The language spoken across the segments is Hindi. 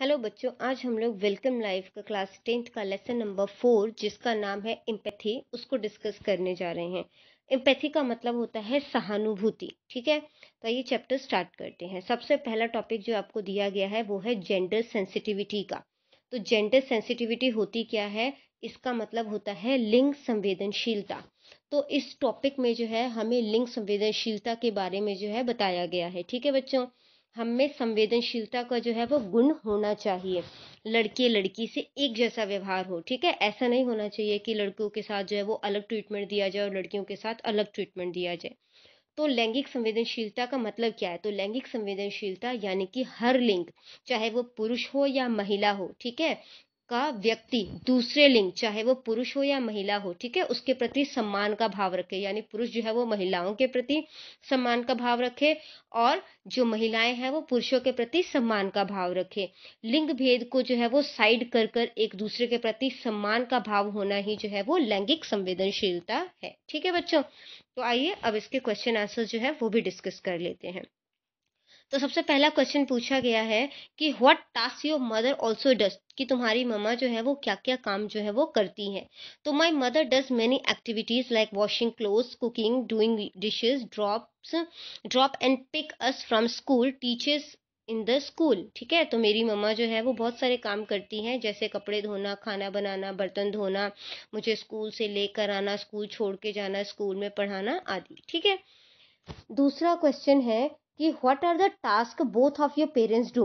हेलो बच्चों आज हम लोग वेलकम लाइफ का क्लास टेंथ का लेसन नंबर फोर जिसका नाम है एम्पैथी उसको डिस्कस करने जा रहे हैं एम्पैथी का मतलब होता है सहानुभूति ठीक है तो ये चैप्टर स्टार्ट करते हैं सबसे पहला टॉपिक जो आपको दिया गया है वो है जेंडर सेंसिटिविटी का तो जेंडर सेंसिटिविटी होती क्या है इसका मतलब होता है लिंग संवेदनशीलता तो इस टॉपिक में जो है हमें लिंग संवेदनशीलता के बारे में जो है बताया गया है ठीक है बच्चों हम में संवेदनशीलता का जो है वो गुण होना चाहिए लड़के लड़की से एक जैसा व्यवहार हो ठीक है ऐसा नहीं होना चाहिए कि लड़कों के साथ जो है वो अलग ट्रीटमेंट दिया जाए और लड़कियों के साथ अलग ट्रीटमेंट दिया जाए तो लैंगिक संवेदनशीलता का मतलब क्या है तो लैंगिक संवेदनशीलता यानी कि हर लिंग चाहे वो पुरुष हो या महिला हो ठीक है का व्यक्ति दूसरे लिंग चाहे वो पुरुष हो या महिला हो ठीक है उसके प्रति सम्मान का भाव रखे यानी पुरुष जो है वो महिलाओं के प्रति सम्मान का भाव रखे और जो महिलाएं हैं वो पुरुषों के प्रति सम्मान का भाव रखे लिंग भेद को जो है वो साइड कर कर एक दूसरे के प्रति सम्मान का भाव होना ही जो है वो लैंगिक संवेदनशीलता है ठीक है बच्चों तो आइए अब इसके क्वेश्चन आंसर जो है वो भी डिस्कस कर लेते हैं तो सबसे पहला क्वेश्चन पूछा गया है कि what task your mother also does कि तुम्हारी मम्मा जो है वो क्या क्या काम जो है वो करती हैं तो my mother does many activities like washing clothes cooking doing dishes drops drop and pick us from school teachers in the school ठीक है तो मेरी मम्मा जो है वो बहुत सारे काम करती हैं जैसे कपड़े धोना खाना बनाना बर्तन धोना मुझे स्कूल से लेकर आना स्कूल छोड़ के जाना स्कूल में पढ़ाना आदि ठीक है दूसरा क्वेश्चन है कि what are the task both of your parents do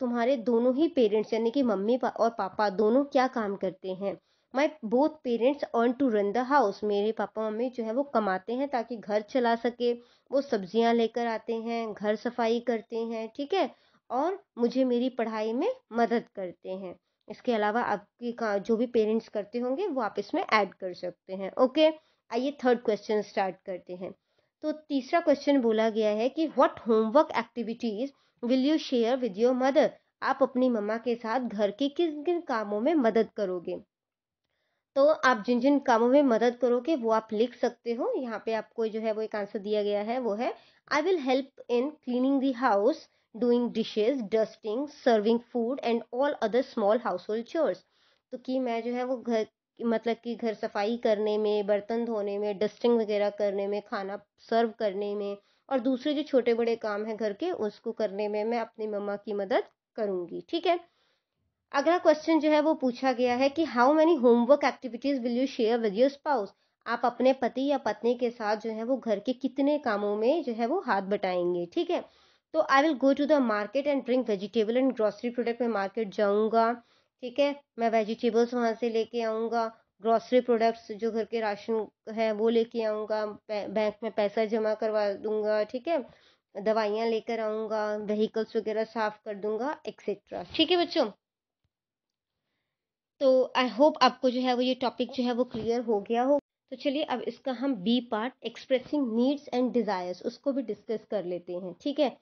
तुम्हारे दोनों ही पेरेंट्स यानी कि मम्मी और पापा दोनों क्या काम करते हैं my both parents earn to run the house मेरे पापा मम्मी जो है वो कमाते हैं ताकि घर चला सके वो सब्जियां लेकर आते हैं घर सफाई करते हैं ठीक है और मुझे मेरी पढ़ाई में मदद करते हैं इसके अलावा आपके जो भी पेरेंट्स करते होंगे वो आप इसमें ऐड कर सकते हैं ओके आइए थर्ड क्वेश्चन स्टार्ट करते हैं तो तीसरा क्वेश्चन बोला गया है कि what homework activities will you share with your mother आप अपनी मम्मा के साथ घर के किन किन कामों में मदद करोगे तो आप जिन जिन कामों में मदद करोगे वो आप लिख सकते हो यहाँ पे आपको जो है वो एक आंसर दिया गया है वो है I will help in cleaning the house doing dishes dusting serving food and all other small household chores तो कि मैं जो है वो घर मतलब कि घर सफाई करने में बर्तन धोने में डस्टिंग वगैरह करने में खाना सर्व करने में और दूसरे जो छोटे बड़े काम हैं घर के उसको करने में मैं अपनी मम्मा की मदद करूंगी ठीक है अगला क्वेश्चन जो है वो पूछा गया है कि how many homework activities will you share with your spouse आप अपने पति या पत्नी के साथ जो है वो घर के कितने कामों में जो है वो हाथ बटाएंगे ठीक है तो I will go to the market and drink vegetable and grocery product में मार्केट जाऊँगा ठीक है मैं वेजिटेबल्स वहाँ से लेके आऊँगा ग्रॉसरी प्रोडक्ट्स जो घर के राशन है वो लेके आऊँगा बैंक में पैसा जमा करवा दूँगा ठीक है दवाइयाँ लेकर आऊँगा व्हीकल्स वगैरह साफ़ कर दूँगा एक्सेट्रा ठीक है बच्चों तो आई होप आपको जो है वो ये टॉपिक जो है वो क्लियर हो गया हो तो चलिए अब इसका हम B part expressing needs and desires उसको भी डिस्कस कर लेते हैं ठीक है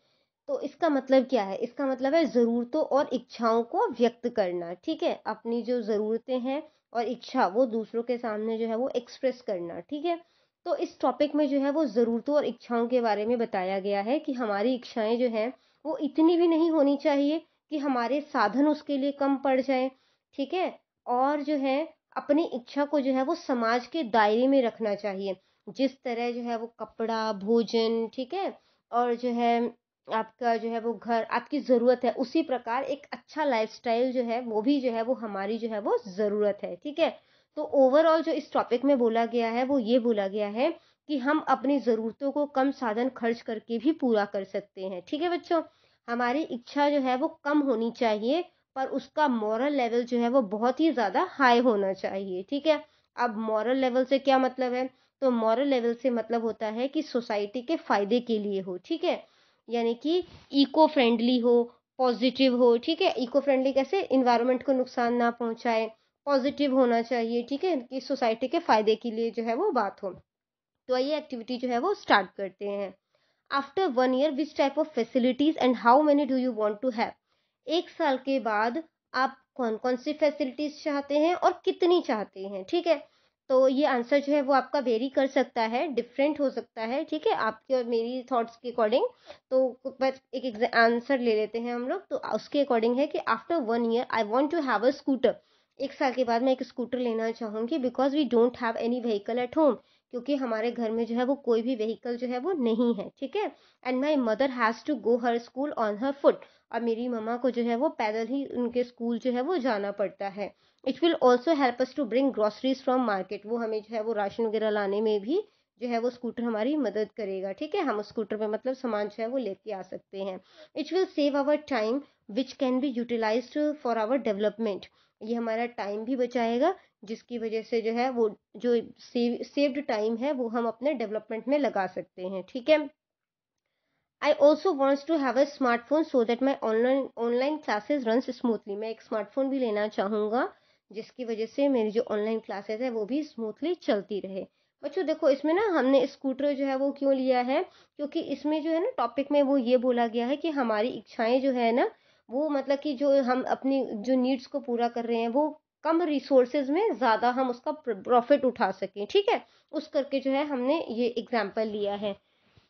तो इसका मतलब क्या है इसका मतलब है ज़रूरतों और इच्छाओं को व्यक्त करना ठीक है अपनी जो ज़रूरतें हैं और इच्छा वो दूसरों के सामने जो है वो एक्सप्रेस करना ठीक है तो इस टॉपिक में जो है वो ज़रूरतों और इच्छाओं के बारे में बताया गया है कि हमारी इच्छाएं जो हैं वो इतनी भी नहीं होनी चाहिए कि हमारे साधन उसके लिए कम पड़ जाए ठीक है और जो है अपनी इच्छा को जो है वो समाज के दायरे में रखना चाहिए जिस तरह जो है वो कपड़ा भोजन ठीक है और जो है आपका जो है वो घर आपकी ज़रूरत है उसी प्रकार एक अच्छा लाइफ जो है वो भी जो है वो हमारी जो है वो ज़रूरत है ठीक है तो ओवरऑल जो इस टॉपिक में बोला गया है वो ये बोला गया है कि हम अपनी ज़रूरतों को कम साधन खर्च करके भी पूरा कर सकते हैं ठीक है बच्चों हमारी इच्छा जो है वो कम होनी चाहिए पर उसका मॉरल लेवल जो है वो बहुत ही ज़्यादा हाई होना चाहिए ठीक है अब मॉरल लेवल से क्या मतलब है तो मॉरल लेवल से मतलब होता है कि सोसाइटी के फ़ायदे के लिए हो ठीक है यानी कि इको फ्रेंडली हो पॉजिटिव हो ठीक है इको फ्रेंडली कैसे इन्वायरमेंट को नुकसान ना पहुंचाए पॉजिटिव होना चाहिए ठीक है कि सोसाइटी के फ़ायदे के लिए जो है वो बात हो तो आइए एक्टिविटी जो है वो स्टार्ट करते हैं after one year which type of facilities and how many do you want to have एक साल के बाद आप कौन कौन सी फैसिलिटीज़ चाहते हैं और कितनी चाहते हैं ठीक है तो ये आंसर जो है वो आपका वेरी कर सकता है डिफरेंट हो सकता है ठीक है आपके और मेरी थॉट्स के अकॉर्डिंग तो बस एक आंसर ले लेते हैं हम लोग तो उसके अकॉर्डिंग है कि after one year I want to have a scooter एक साल के बाद मैं एक स्कूटर लेना चाहूँगी because we don't have any vehicle at home क्योंकि हमारे घर में जो है वो कोई भी व्हीकल जो है वो नहीं है ठीक है and my mother has to go her school on her foot और मेरी मम्मा को जो है वो पैदल ही उनके स्कूल जो है वो जाना पड़ता है it will also help us to bring groceries from market वो हमें जो है वो राशन वगैरह लाने में भी जो है वो स्कूटर हमारी मदद करेगा ठीक है हम उस स्कूटर पे मतलब सामान जो है वो लेके आ सकते हैं it will save our time which can be utilize for our development ये हमारा टाइम भी बचाएगा जिसकी वजह से जो है वो जो सेव सेव्ड टाइम है वो हम अपने डेवलपमेंट में लगा सकते हैं ठीक है I also wants to have a smartphone so that my online online classes run smoothly मैं एक स्मार्टफोन भी लेना चाहूँगा जिसकी वजह से मेरी जो ऑनलाइन क्लासेस है वो भी स्मूथली चलती रहे बच्चों देखो इसमें ना हमने स्कूटर जो है वो क्यों लिया है क्योंकि इसमें जो है ना टॉपिक में वो ये बोला गया है कि हमारी इच्छाएं जो है ना वो मतलब कि जो हम अपनी जो नीड्स को पूरा कर रहे हैं वो कम रिसोर्सेज में ज़्यादा हम उसका प्रॉफिट उठा सकें ठीक है उस करके जो है हमने ये एग्जाम्पल लिया है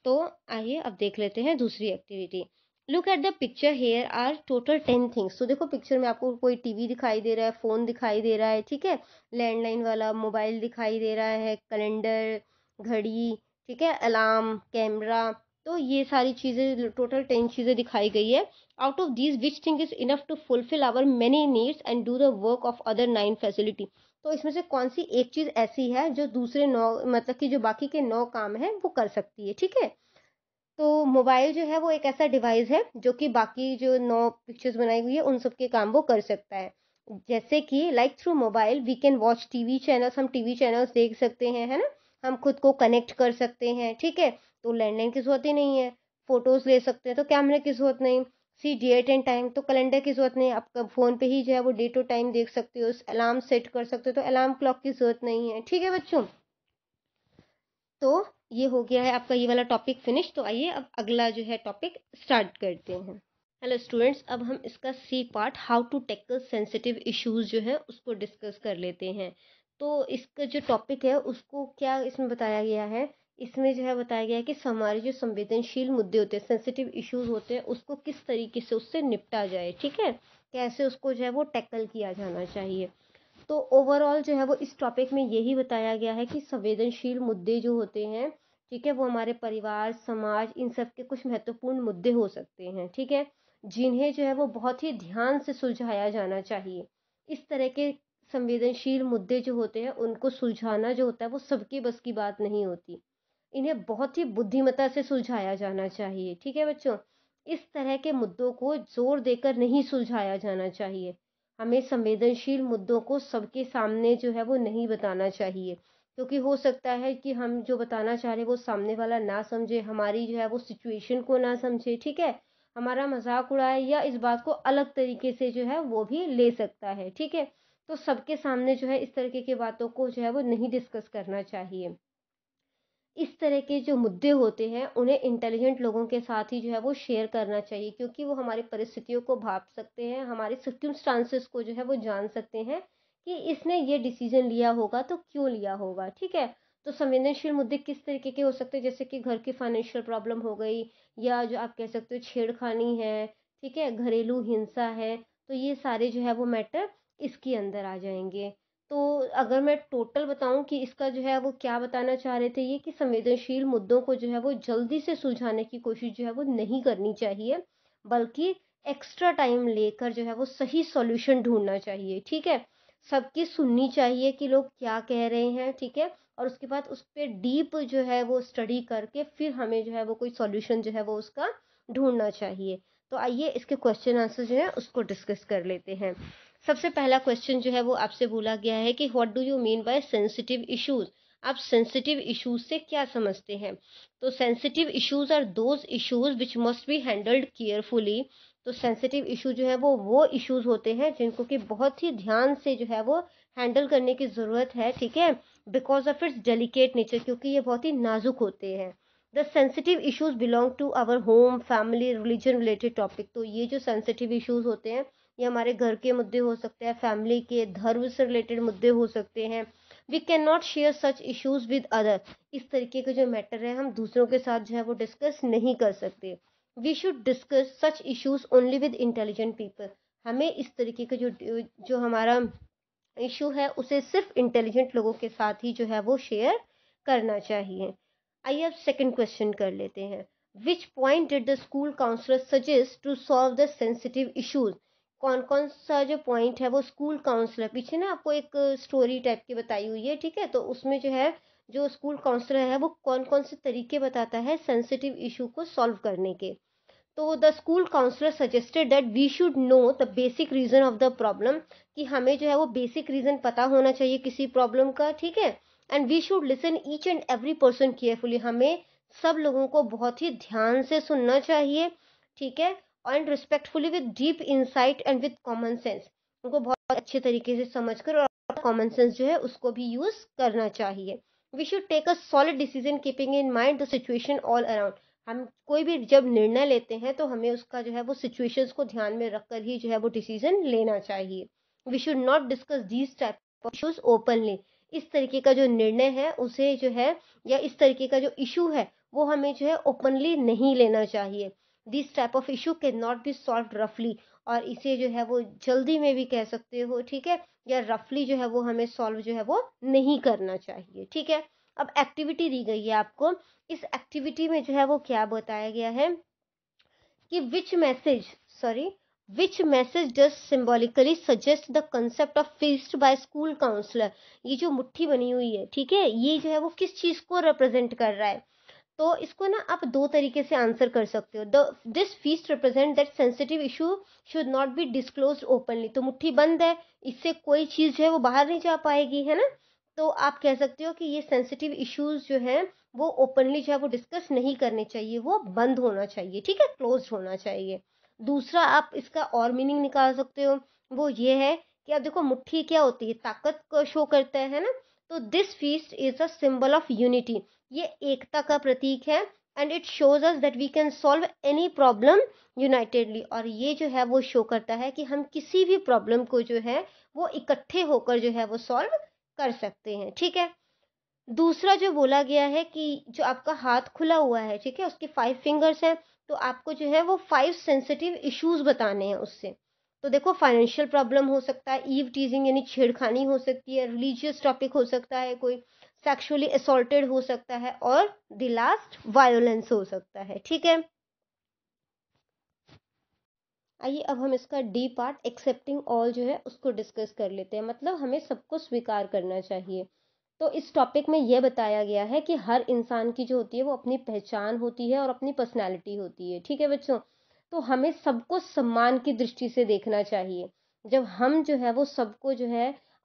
तो आइए अब देख लेते हैं दूसरी activity look at the picture here are total ten things तो देखो पिक्चर में आपको कोई टीवी दिखाई दे रहा है फ़ोन दिखाई दे रहा है ठीक है लैंडलाइन वाला मोबाइल दिखाई दे रहा है कैलेंडर घड़ी ठीक है अलार्म कैमरा तो ये सारी चीज़ें टोटल टेन चीज़ें दिखाई गई है out of this which thing is enough to fulfil our many needs and do the work of other nine facility तो इसमें से कौन सी एक चीज़ ऐसी है जो दूसरे नौ मतलब कि जो बाकी के नौ काम हैं वो कर सकती है ठीक है तो मोबाइल जो है वो एक ऐसा डिवाइस है जो कि बाकी जो नौ पिक्चर्स बनाई हुई है उन सब के काम वो कर सकता है जैसे कि like through mobile we can watch TV channels हम टीवी चैनल्स देख सकते हैं है ना हम खुद को कनेक्ट कर सकते हैं ठीक है तो लैंडलाइन की जरूरत ही नहीं है फ़ोटोज़ ले सकते हैं तो कैमरे की जरूरत नहीं सी डेट एंड टाइम तो कैलेंडर की जरूरत नहीं आपका फ़ोन पे ही जो है वो डेट और टाइम देख सकते हो अलार्म सेट कर सकते हो तो अलार्म क्लॉक की जरूरत नहीं है ठीक है बच्चों तो ये हो गया है आपका ये वाला टॉपिक फिनिश तो आइए अब अगला जो है टॉपिक स्टार्ट करते हैं हेलो स्टूडेंट्स अब हम इसका C part how to tackle sensitive issues जो है उसको डिस्कस कर लेते हैं तो इसका जो टॉपिक है उसको क्या इसमें बताया गया है इसमें जो है बताया गया है कि हमारे जो संवेदनशील मुद्दे होते हैं सेंसिटिव इश्यूज होते हैं उसको किस तरीके से उससे निपटा जाए ठीक है कैसे उसको जो है वो टैकल किया जाना चाहिए तो ओवरऑल जो है वो इस टॉपिक में यही बताया गया है कि संवेदनशील मुद्दे जो होते हैं ठीक है वो हमारे परिवार समाज इन सब के कुछ महत्वपूर्ण मुद्दे हो सकते हैं ठीक है जिन्हें जो है वो बहुत ही ध्यान से सुलझाया जाना चाहिए इस तरह के संवेदनशील मुद्दे जो होते हैं उनको सुलझाना जो होता है वो सबके बस की बात नहीं होती इन्हें बहुत ही बुद्धिमत्ता से सुलझाया जाना चाहिए ठीक है बच्चों इस तरह के मुद्दों को जोर देकर नहीं सुलझाया जाना चाहिए हमें संवेदनशील मुद्दों को सबके सामने जो है वो नहीं बताना चाहिए क्योंकि हो सकता है कि हम जो बताना चाह रहे हैं वो सामने वाला ना समझे हमारी जो है वो सिचुएशन को ना समझे ठीक है हमारा मजाक उड़ाए या इस बात को अलग तरीके से जो है वो भी ले सकता है ठीक है तो सबके सामने जो है इस तरीके की बातों को जो है वो नहीं डिस्कस करना चाहिए इस तरह के जो मुद्दे होते हैं उन्हें इंटेलिजेंट लोगों के साथ ही जो है वो शेयर करना चाहिए क्योंकि वो हमारी परिस्थितियों को भाप सकते हैं हमारे सिक्योस्टांसेस को जो है वो जान सकते हैं कि इसने ये डिसीजन लिया होगा तो क्यों लिया होगा ठीक है तो संवेदनशील मुद्दे किस तरीके के हो सकते हैं जैसे कि घर की फाइनेंशियल प्रॉब्लम हो गई या जो आप कह सकते हो छेड़खानी है ठीक है घरेलू हिंसा है तो ये सारे जो है वो मैटर इसके अंदर आ जाएंगे तो अगर मैं टोटल बताऊं कि इसका जो है वो क्या बताना चाह रहे थे ये कि संवेदनशील मुद्दों को जो है वो जल्दी से सुलझाने की कोशिश जो है वो नहीं करनी चाहिए बल्कि एक्स्ट्रा टाइम लेकर जो है वो सही सॉल्यूशन ढूंढना चाहिए ठीक है सबकी सुननी चाहिए कि लोग क्या कह रहे हैं ठीक है और उसके बाद उस पर डीप जो है वो स्टडी करके फिर हमें जो है वो कोई सॉल्यूशन जो है वो उसका ढूंढना चाहिए तो आइए इसके क्वेश्चन आंसर जो है उसको डिस्कस कर लेते हैं सबसे पहला क्वेश्चन जो है वो आपसे बोला गया है कि what do you mean by sensitive issues आप सेंसिटिव इशूज से क्या समझते हैं तो sensitive issues are those issues which must be handled carefully तो सेंसिटिव इशू जो है वो वो इशूज होते हैं जिनको कि बहुत ही ध्यान से जो है वो हैंडल करने की ज़रूरत है ठीक है because of its delicate nature क्योंकि ये बहुत ही नाजुक होते हैं the sensitive issues belong to our home family religion related topic तो ये जो सेंसिटिव इशूज़ होते हैं ये हमारे घर के मुद्दे हो सकते हैं फैमिली के धर्म से रिलेटेड मुद्दे हो सकते हैं we can not share such issues with other इस तरीके के जो मैटर है हम दूसरों के साथ जो है वो डिस्कस नहीं कर सकते we should discuss such issues only with intelligent people हमें इस तरीके का जो जो हमारा इशू है उसे सिर्फ इंटेलिजेंट लोगों के साथ ही जो है वो शेयर करना चाहिए आइए अब सेकेंड क्वेश्चन कर लेते हैं which point did the school counsellor suggest to solve the sensitive issues कौन कौन सा जो पॉइंट है वो स्कूल काउंसलर पीछे ना आपको एक स्टोरी टाइप की बताई हुई है ठीक है तो उसमें जो है जो स्कूल काउंसलर है वो कौन कौन से तरीके बताता है सेंसिटिव इशू को सॉल्व करने के तो the school counsellor suggested that we should know the basic reason of the problem कि हमें जो है वो बेसिक रीज़न पता होना चाहिए किसी प्रॉब्लम का ठीक है and we should listen each and every person carefully हमें सब लोगों को बहुत ही ध्यान से सुनना चाहिए ठीक है and respectfully with deep insight and with common sense उनको बहुत अच्छे तरीके से समझ कर और कॉमन सेंस जो है उसको भी यूज़ करना चाहिए we should take a solid decision keeping in mind the situation all around हम कोई भी जब निर्णय लेते हैं तो हमें उसका जो है वो सिचुएशंस को ध्यान में रखकर ही जो है वो डिसीजन लेना चाहिए we should not discuss these type of issues openly इस तरीके का जो निर्णय है उसे जो है या इस तरीके का जो इशू है वो हमें जो है ओपनली नहीं लेना चाहिए this type of issue can not be solve रफली और इसे जो है वो जल्दी में भी कह सकते हो ठीक है या रफली जो है वो हमें सॉल्व जो है वो नहीं करना चाहिए ठीक है अब एक्टिविटी दी गई है आपको इस एक्टिविटी में जो है वो क्या बताया गया है कि which message sorry which message does symbolically suggest the concept of fist by school counsellor ये जो मुट्ठी बनी हुई है ठीक है ये जो है वो किस चीज़ को रिप्रेजेंट कर रहा है तो इसको ना आप दो तरीके से आंसर कर सकते हो the this fist represent that sensitive issue should not be disclose openly तो मुट्ठी बंद है इससे कोई चीज़ जो है वो बाहर नहीं जा पाएगी है ना तो आप कह सकते हो कि ये सेंसिटिव इश्यूज जो है वो ओपनली जो है वो डिस्कस नहीं करने चाहिए वो बंद होना चाहिए ठीक है क्लोज होना चाहिए दूसरा आप इसका और मीनिंग निकाल सकते हो वो ये है कि आप देखो मुट्ठी क्या होती है ताकत को शो करता है ना तो this fist is a symbol of unity ये एकता का प्रतीक है and it shows us that we can solve any problem unitedly और ये जो है वो शो करता है कि हम किसी भी प्रॉब्लम को जो है वो इकट्ठे होकर जो है वो सॉल्व कर सकते हैं ठीक है दूसरा जो बोला गया है कि जो आपका हाथ खुला हुआ है ठीक है उसके फाइव फिंगर्स हैं तो आपको जो है वो फाइव सेंसिटिव इश्यूज बताने हैं उससे तो देखो फाइनेंशियल प्रॉब्लम हो सकता है ईव टीजिंग यानी छेड़खानी हो सकती है रिलीजियस टॉपिक हो सकता है कोई सेक्सुअली असोल्टेड हो सकता है और द लास्ट वायोलेंस हो सकता है ठीक है आइए अब हम इसका डी पार्ट एक्सेप्टिंग ऑल जो है उसको डिस्कस कर लेते हैं मतलब हमें सबको स्वीकार करना चाहिए तो इस टॉपिक में यह बताया गया है कि हर इंसान की जो होती है वो अपनी पहचान होती है और अपनी पर्सनैलिटी होती है ठीक है बच्चों तो हमें सबको सम्मान की दृष्टि से देखना चाहिए जब हम जो है वो सबको जो है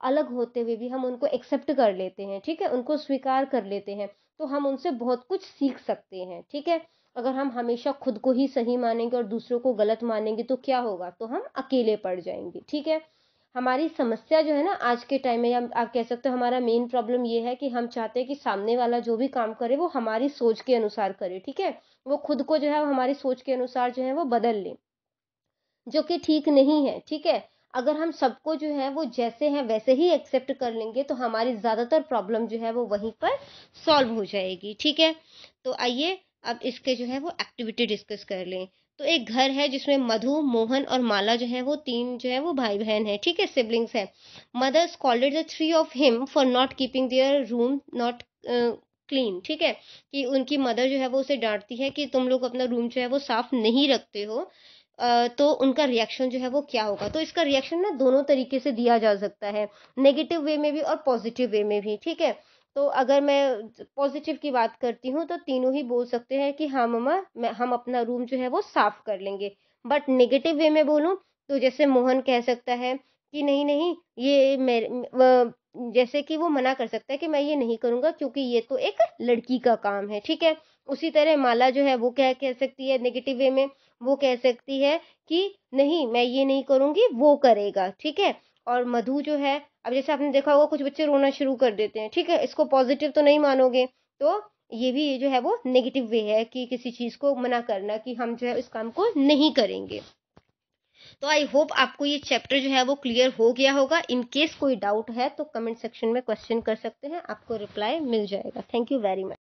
अलग होते हुए भी हम उनको एक्सेप्ट कर लेते हैं ठीक है उनको स्वीकार कर लेते हैं तो हम उनसे बहुत कुछ सीख सकते हैं ठीक है अगर हम हमेशा खुद को ही सही मानेंगे और दूसरों को गलत मानेंगे तो क्या होगा तो हम अकेले पड़ जाएंगे ठीक है हमारी समस्या जो है ना आज के टाइम में या आप कह सकते हो हमारा मेन प्रॉब्लम ये है कि हम चाहते हैं कि सामने वाला जो भी काम करे वो हमारी सोच के अनुसार करे ठीक है वो खुद को जो है हमारी सोच के अनुसार जो है वो बदल लें जो कि ठीक नहीं है ठीक है अगर हम सबको जो है वो जैसे हैं वैसे ही एक्सेप्ट कर लेंगे तो हमारी ज़्यादातर प्रॉब्लम जो है वो वहीं पर सॉल्व हो जाएगी ठीक है तो आइए अब इसके जो है वो एक्टिविटी डिस्कस कर लें तो एक घर है जिसमें मधु मोहन और माला जो है वो तीन जो है वो भाई बहन है ठीक है सिबलिंग्स हैं mothers called the three of him for not keeping their room not clean ठीक है कि उनकी मदर जो है वो उसे डांटती है कि तुम लोग अपना रूम जो है वो साफ नहीं रखते हो तो उनका रिएक्शन जो है वो क्या होगा तो इसका रिएक्शन ना दोनों तरीके से दिया जा सकता है नेगेटिव वे में भी और पॉजिटिव वे में भी ठीक है तो अगर मैं पॉजिटिव की बात करती हूँ तो तीनों ही बोल सकते हैं कि हाँ ममा हम अपना रूम जो है वो साफ कर लेंगे बट नेगेटिव वे में बोलूँ तो जैसे मोहन कह सकता है कि नहीं नहीं ये मेरे जैसे कि वो मना कर सकता है कि मैं ये नहीं करूँगा क्योंकि ये तो एक लड़की का काम है ठीक है उसी तरह माला जो है वो क्या कह सकती है नेगेटिव वे में वो कह सकती है कि नहीं मैं ये नहीं करूँगी वो करेगा ठीक है और मधु जो है अब जैसे आपने देखा होगा कुछ बच्चे रोना शुरू कर देते हैं ठीक है इसको पॉजिटिव तो नहीं मानोगे तो ये भी ये जो है वो नेगेटिव वे है कि किसी चीज़ को मना करना कि हम जो है इस काम को नहीं करेंगे तो आई होप आपको ये चैप्टर जो है वो क्लियर हो गया होगा इन केस कोई डाउट है तो कमेंट सेक्शन में क्वेश्चन कर सकते हैं आपको रिप्लाई मिल जाएगा थैंक यू वेरी मच